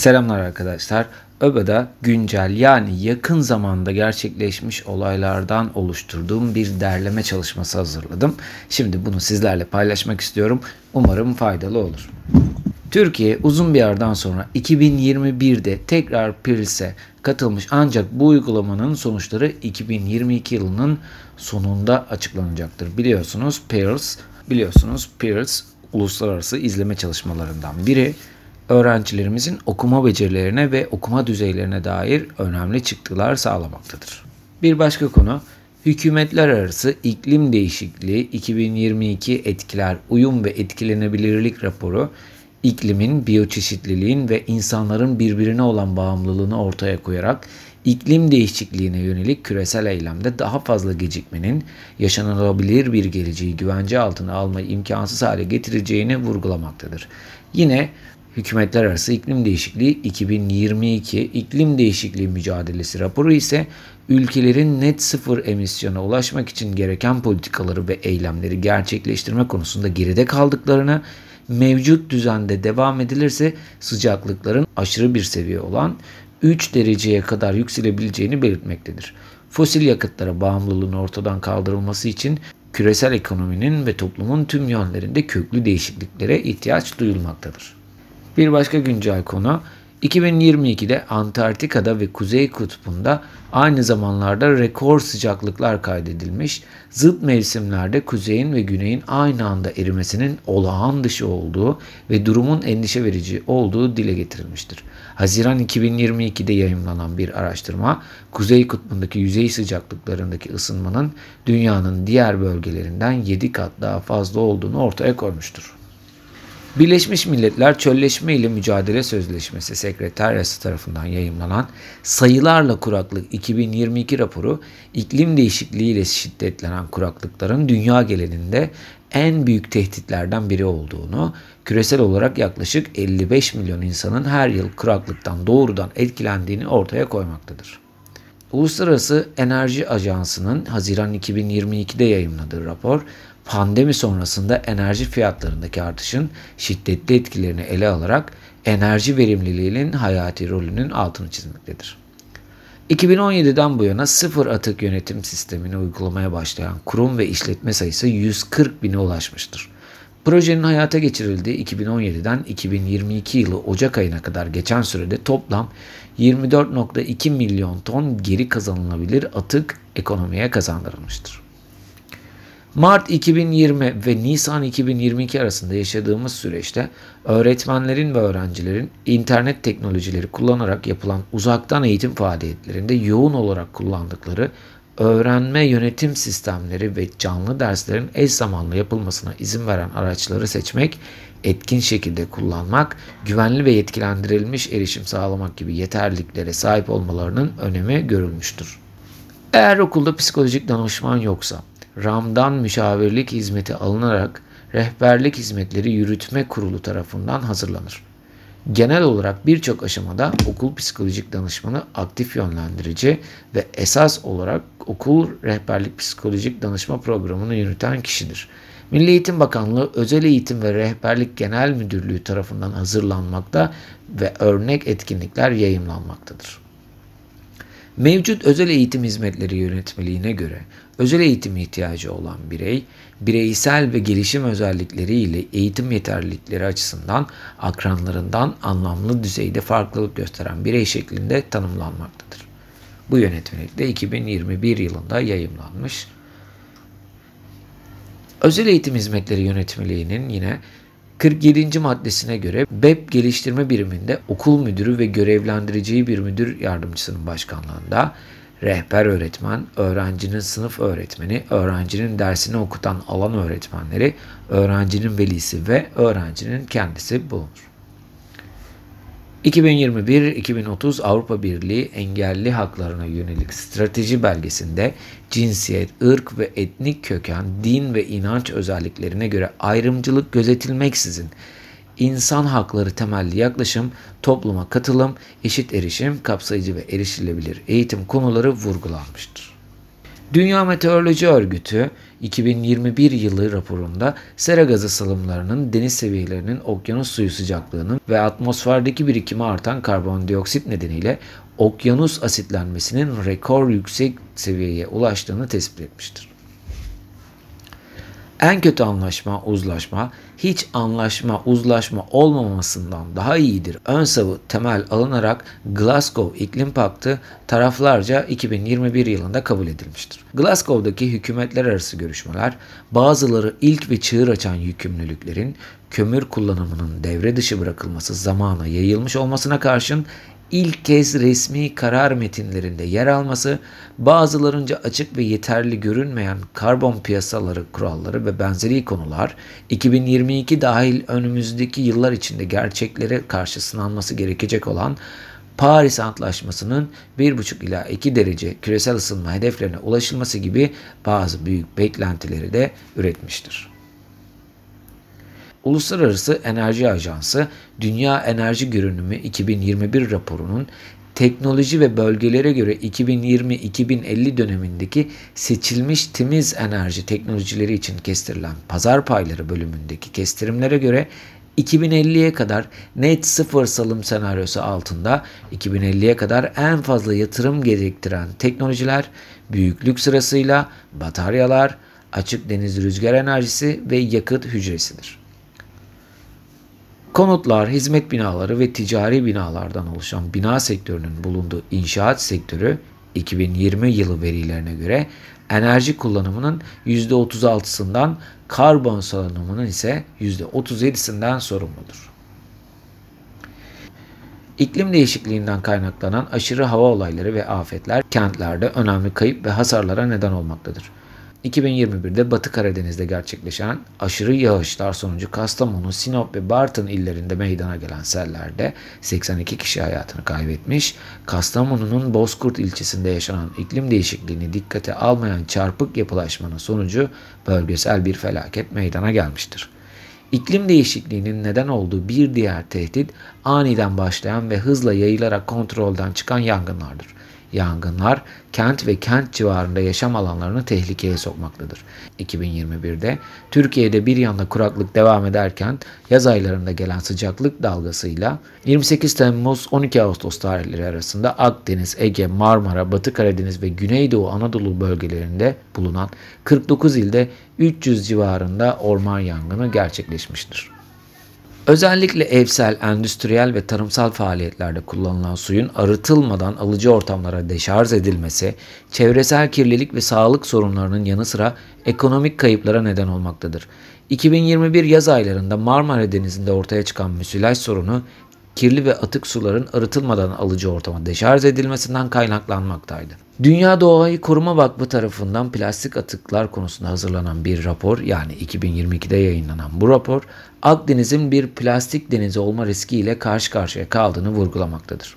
Selamlar arkadaşlar. ÖBA'da güncel yani yakın zamanda gerçekleşmiş olaylardan oluşturduğum bir derleme çalışması hazırladım. Şimdi bunu sizlerle paylaşmak istiyorum. Umarım faydalı olur. Türkiye uzun bir aradan sonra 2021'de tekrar PIRLS'e katılmış ancak bu uygulamanın sonuçları 2022 yılının sonunda açıklanacaktır. Biliyorsunuz PIRLS, biliyorsunuz PIRLS uluslararası izleme çalışmalarından biri öğrencilerimizin okuma becerilerine ve okuma düzeylerine dair önemli çıktılar sağlamaktadır. Bir başka konu Hükümetler Arası iklim Değişikliği 2022 Etkiler Uyum ve Etkilenebilirlik Raporu iklimin, biyoçeşitliliğin ve insanların birbirine olan bağımlılığını ortaya koyarak iklim değişikliğine yönelik küresel eylemde daha fazla gecikmenin yaşanılabilir bir geleceği güvence altına almayı imkansız hale getireceğini vurgulamaktadır. Yine Hükümetler Arası İklim Değişikliği 2022 İklim Değişikliği Mücadelesi raporu ise ülkelerin net sıfır emisyona ulaşmak için gereken politikaları ve eylemleri gerçekleştirme konusunda geride kaldıklarını, mevcut düzende devam edilirse sıcaklıkların aşırı bir seviye olan 3 dereceye kadar yükselebileceğini belirtmektedir. Fosil yakıtlara bağımlılığın ortadan kaldırılması için küresel ekonominin ve toplumun tüm yönlerinde köklü değişikliklere ihtiyaç duyulmaktadır. Bir başka güncel konu 2022'de Antarktika'da ve Kuzey Kutbu'nda aynı zamanlarda rekor sıcaklıklar kaydedilmiş, zıt mevsimlerde kuzeyin ve güneyin aynı anda erimesinin olağan dışı olduğu ve durumun endişe verici olduğu dile getirilmiştir. Haziran 2022'de yayımlanan bir araştırma, Kuzey Kutbu'ndaki yüzey sıcaklıklarındaki ısınmanın dünyanın diğer bölgelerinden 7 kat daha fazla olduğunu ortaya koymuştur. Birleşmiş Milletler Çölleşme ile Mücadele Sözleşmesi Sekreteryası tarafından yayımlanan Sayılarla Kuraklık 2022 raporu iklim değişikliği ile şiddetlenen kuraklıkların dünya geleninde en büyük tehditlerden biri olduğunu, küresel olarak yaklaşık 55 milyon insanın her yıl kuraklıktan doğrudan etkilendiğini ortaya koymaktadır. Uluslararası Enerji Ajansı'nın Haziran 2022'de yayımladığı rapor, pandemi sonrasında enerji fiyatlarındaki artışın şiddetli etkilerini ele alarak enerji verimliliğinin hayati rolünün altını çizmektedir. 2017'den bu yana sıfır atık yönetim sistemini uygulamaya başlayan kurum ve işletme sayısı 140 bine ulaşmıştır. Projenin hayata geçirildiği 2017'den 2022 yılı Ocak ayına kadar geçen sürede toplam 24.2 milyon ton geri kazanılabilir atık ekonomiye kazandırılmıştır. Mart 2020 ve Nisan 2022 arasında yaşadığımız süreçte öğretmenlerin ve öğrencilerin internet teknolojileri kullanarak yapılan uzaktan eğitim faaliyetlerinde yoğun olarak kullandıkları öğrenme yönetim sistemleri ve canlı derslerin eş zamanlı yapılmasına izin veren araçları seçmek, etkin şekilde kullanmak, güvenli ve yetkilendirilmiş erişim sağlamak gibi yeterliliklere sahip olmalarının önemi görülmüştür. Eğer okulda psikolojik danışman yoksa, RAM'dan müşavirlik hizmeti alınarak rehberlik hizmetleri yürütme kurulu tarafından hazırlanır. Genel olarak birçok aşamada okul psikolojik danışmanı aktif yönlendirici ve esas olarak okul rehberlik psikolojik danışma programını yürüten kişidir. Milli Eğitim Bakanlığı Özel Eğitim ve Rehberlik Genel Müdürlüğü tarafından hazırlanmakta ve örnek etkinlikler yayımlanmaktadır. Mevcut özel eğitim hizmetleri yönetmeliğine göre özel eğitim ihtiyacı olan birey, bireysel ve gelişim özellikleriyle eğitim yeterlilikleri açısından akranlarından anlamlı düzeyde farklılık gösteren birey şeklinde tanımlanmaktadır. Bu yönetmelik de 2021 yılında yayımlanmış. Özel eğitim hizmetleri yönetmeliğinin yine 47. maddesine göre BEP geliştirme biriminde okul müdürü ve görevlendireceği bir müdür yardımcısının başkanlığında rehber öğretmen, öğrencinin sınıf öğretmeni, öğrencinin dersini okutan alan öğretmenleri, öğrencinin velisi ve öğrencinin kendisi bulunur. 2021-2030 Avrupa Birliği engelli haklarına yönelik strateji belgesinde cinsiyet, ırk ve etnik köken, din ve inanç özelliklerine göre ayrımcılık gözetilmeksizin insan hakları temelli yaklaşım, topluma katılım, eşit erişim, kapsayıcı ve erişilebilir eğitim konuları vurgulanmıştır. Dünya Meteoroloji Örgütü 2021 yılı raporunda sera gazı salımlarının deniz seviyelerinin okyanus suyu sıcaklığının ve atmosferdeki birikimi artan karbondioksit nedeniyle okyanus asitlenmesinin rekor yüksek seviyeye ulaştığını tespit etmiştir. En kötü anlaşma, uzlaşma hiç anlaşma, uzlaşma olmamasından daha iyidir. Ön savı temel alınarak Glasgow İklim Paktı taraflarca 2021 yılında kabul edilmiştir. Glasgow'daki hükümetler arası görüşmeler bazıları ilk ve çığır açan yükümlülüklerin kömür kullanımının devre dışı bırakılması zamana yayılmış olmasına karşın ilk kez resmi karar metinlerinde yer alması, bazılarınca açık ve yeterli görünmeyen karbon piyasaları kuralları ve benzeri konular 2022 dahil önümüzdeki yıllar içinde gerçeklere karşı sınanması gerekecek olan Paris Antlaşması'nın 1,5 ila 2 derece küresel ısınma hedeflerine ulaşılması gibi bazı büyük beklentileri de üretmiştir. Uluslararası Enerji Ajansı Dünya Enerji Görünümü 2021 raporunun teknoloji ve bölgelere göre 2020-2050 dönemindeki seçilmiş temiz enerji teknolojileri için kestirilen pazar payları bölümündeki kestirimlere göre 2050'ye kadar net sıfır salım senaryosu altında 2050'ye kadar en fazla yatırım gerektiren teknolojiler büyüklük sırasıyla bataryalar, açık deniz rüzgar enerjisi ve yakıt hücresidir. Konutlar, hizmet binaları ve ticari binalardan oluşan bina sektörünün bulunduğu inşaat sektörü 2020 yılı verilerine göre enerji kullanımının %36'sından karbon salınımının ise %37'sinden sorumludur. İklim değişikliğinden kaynaklanan aşırı hava olayları ve afetler kentlerde önemli kayıp ve hasarlara neden olmaktadır. 2021'de Batı Karadeniz'de gerçekleşen aşırı yağışlar sonucu Kastamonu, Sinop ve Bartın illerinde meydana gelen sellerde 82 kişi hayatını kaybetmiş, Kastamonu'nun Bozkurt ilçesinde yaşanan iklim değişikliğini dikkate almayan çarpık yapılaşmanın sonucu bölgesel bir felaket meydana gelmiştir. İklim değişikliğinin neden olduğu bir diğer tehdit aniden başlayan ve hızla yayılarak kontrolden çıkan yangınlardır yangınlar kent ve kent civarında yaşam alanlarını tehlikeye sokmaktadır. 2021'de Türkiye'de bir yanda kuraklık devam ederken yaz aylarında gelen sıcaklık dalgasıyla 28 Temmuz 12 Ağustos tarihleri arasında Akdeniz, Ege, Marmara, Batı Karadeniz ve Güneydoğu Anadolu bölgelerinde bulunan 49 ilde 300 civarında orman yangını gerçekleşmiştir. Özellikle evsel, endüstriyel ve tarımsal faaliyetlerde kullanılan suyun arıtılmadan alıcı ortamlara deşarj edilmesi, çevresel kirlilik ve sağlık sorunlarının yanı sıra ekonomik kayıplara neden olmaktadır. 2021 yaz aylarında Marmara Denizi'nde ortaya çıkan müsilaj sorunu kirli ve atık suların arıtılmadan alıcı ortama deşarj edilmesinden kaynaklanmaktaydı. Dünya Doğayı Koruma Vakfı tarafından plastik atıklar konusunda hazırlanan bir rapor yani 2022'de yayınlanan bu rapor Akdeniz'in bir plastik denizi olma riskiyle karşı karşıya kaldığını vurgulamaktadır.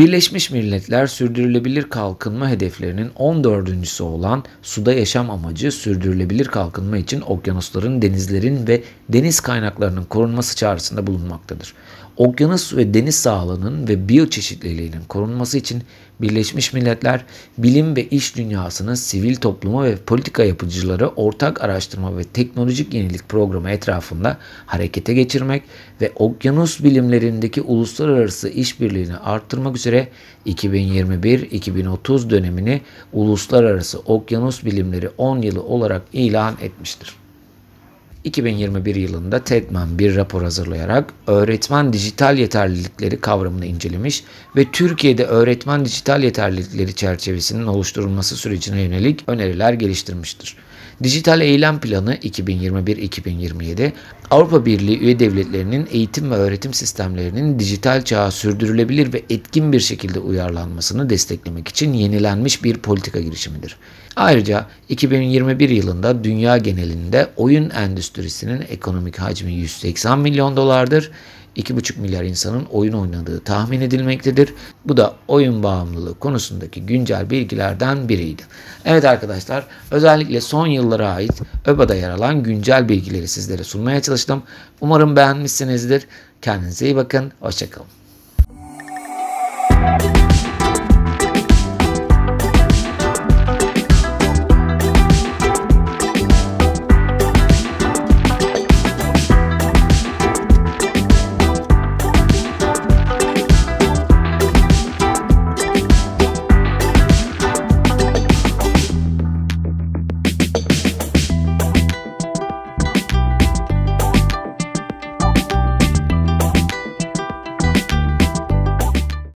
Birleşmiş Milletler Sürdürülebilir Kalkınma Hedeflerinin 14.sü olan suda yaşam amacı sürdürülebilir kalkınma için okyanusların, denizlerin ve deniz kaynaklarının korunması çağrısında bulunmaktadır okyanus ve deniz sağlığının ve biyoçeşitliliğinin korunması için Birleşmiş Milletler bilim ve iş dünyasının sivil topluma ve politika yapıcıları ortak araştırma ve teknolojik yenilik programı etrafında harekete geçirmek ve okyanus bilimlerindeki uluslararası işbirliğini arttırmak üzere 2021-2030 dönemini Uluslararası Okyanus Bilimleri 10 yılı olarak ilan etmiştir. 2021 yılında Tedman bir rapor hazırlayarak öğretmen dijital yeterlilikleri kavramını incelemiş ve Türkiye'de öğretmen dijital yeterlilikleri çerçevesinin oluşturulması sürecine yönelik öneriler geliştirmiştir. Dijital Eylem Planı 2021-2027 Avrupa Birliği üye devletlerinin eğitim ve öğretim sistemlerinin dijital çağa sürdürülebilir ve etkin bir şekilde uyarlanmasını desteklemek için yenilenmiş bir politika girişimidir. Ayrıca 2021 yılında dünya genelinde oyun endüstrisinin ekonomik hacmi 180 milyon dolardır 2,5 milyar insanın oyun oynadığı tahmin edilmektedir. Bu da oyun bağımlılığı konusundaki güncel bilgilerden biriydi. Evet arkadaşlar özellikle son yıllara ait ÖBA'da yer alan güncel bilgileri sizlere sunmaya çalıştım. Umarım beğenmişsinizdir. Kendinize iyi bakın. Hoşçakalın.